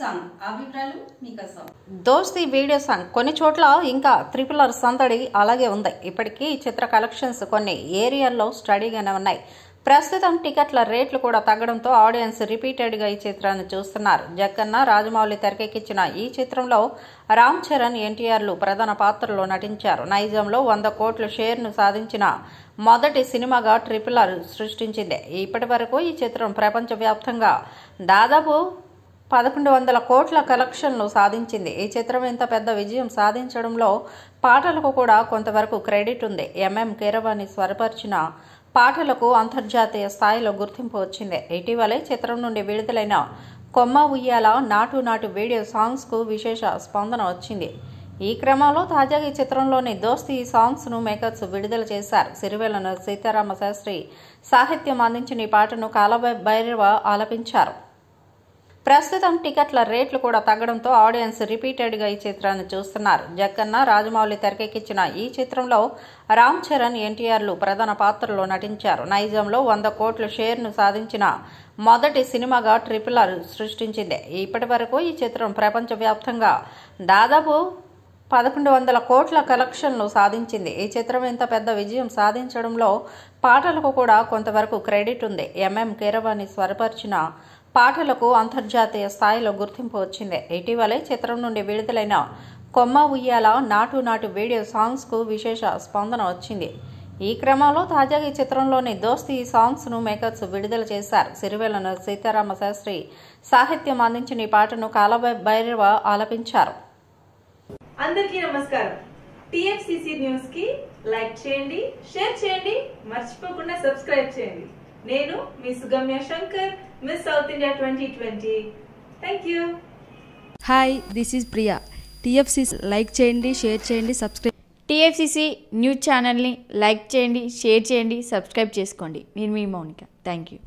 song దోస్తి video song కొన్ని చోట్ల ఇంకా ఆర్ సందడి అలాగే ఉంది ఇప్పటికీ చిత్ర కలెక్షన్స్ కొన్ని ఏరియాల్లో స్టడీగానే ఉన్నాయి ప్రస్తుతం టికెట్ల రేట్లు కూడా తగ్గడంతో ఆడియన్స్ రిపీటెడ్గా ఈ చిత్రాన్ని చూస్తున్నారు జక్కన్న రాజమౌళి తెరకెక్కించిన ఈ చిత్రంలో రామ్ చరణ్ ఎన్టీఆర్లు ప్రధాన పాత్రలో నటించారు నైజంలో వంద కోట్ల షేర్ను సాధించిన మొదటి సినిమాగా ట్రిపుల్ ఆర్ సృష్టించింది ఇప్పటి ఈ చిత్రం ప్రపంచవ్యాప్తంగా దాదాపు పదకొండు వందల కోట్ల కలెక్షన్లు సాధించింది ఈ చిత్రం ఇంత పెద్ద విజయం సాధించడంలో పాటలకు కూడా కొంతవరకు క్రెడిట్ ఉంది ఎంఎం కీరవాణి స్వరపరిచిన పాటలకు అంతర్జాతీయ స్థాయిలో గుర్తింపు వచ్చింది ఇటీవలే చిత్రం నుండి విడుదలైన కొమ్మ ఉయ్యాల నాటు నాటు వీడియో సాంగ్స్కు విశేష స్పందన వచ్చింది ఈ క్రమంలో తాజాగా ఈ చిత్రంలోని దోస్తి ఈ సాంగ్స్ను మేకర్స్ విడుదల చేశారు సిరివేలను సీతారామ శాస్త్రి సాహిత్యం అందించిన ఈ పాటను కాలభైరవ ఆలపించారు ప్రస్తుతం టికెట్ల రేట్లు కూడా తగ్గడంతో ఆడియన్స్ రిపీటెడ్గా ఈ చిత్రాన్ని చూస్తున్నారు జక్కన్న రాజమౌళి తెరకెక్కించిన ఈ చిత్రంలో రామ్ చరణ్ ఎన్టీఆర్లు ప్రధాన పాత్రలో నటించారు నైజంలో వంద కోట్ల షేర్ను సాధించిన మొదటి సినిమాగా ట్రిపుల్ ఆర్ సృష్టించింది ఇప్పటి వరకు ఈ చిత్రం ప్రపంచవ్యాప్తంగా దాదాపు పదకొండు వందల కోట్ల కలెక్షన్లు సాధించింది ఈ చిత్రం ఇంత పెద్ద విజయం సాధించడంలో పాటలకు కూడా కొంతవరకు క్రెడిట్ ఉంది ఎంఎం కీరవాణి స్వరపరిచిన పాటలకు అంతర్జాతీయ స్థాయిలో గుర్తింపు వచ్చింది ఇటీవలే చిత్రం నుండి విడుదలైన కొమ్మ ఉయ్యాల నాటు నాటు వీడియో సాంగ్స్కు విశేష స్పందన వచ్చింది ఈ క్రమంలో తాజాగా ఈ చిత్రంలోని దోస్తి ఈ సాంగ్స్ను మేకర్స్ విడుదల చేశారు సిరివెలను సీతారామ శాస్త్రి సాహిత్యం అందించిన ఈ పాటను కాలభై భైరవ ఆలపించారు అందరికీ నమస్కారం టిఎఫ్సిసి న్యూస్ కి లైక్ చేయండి షేర్ చేయండి మర్చిపోకుండా సబ్స్క్రైబ్ చేయండి నేను మీ Sugamya Shankar miss south India twenty twenty thank you hi this is Priya TFC like చేయండి షేర్ చేయండి సబ్స్క్రైబ్ టిఎఫ్సిసి న్యూస్ ఛానల్ని లైక్ చేయండి షేర్ చేయండి సబ్స్క్రైబ్ చేసుకోండి నేను మీ మౌనిక థ్యాంక్ యూ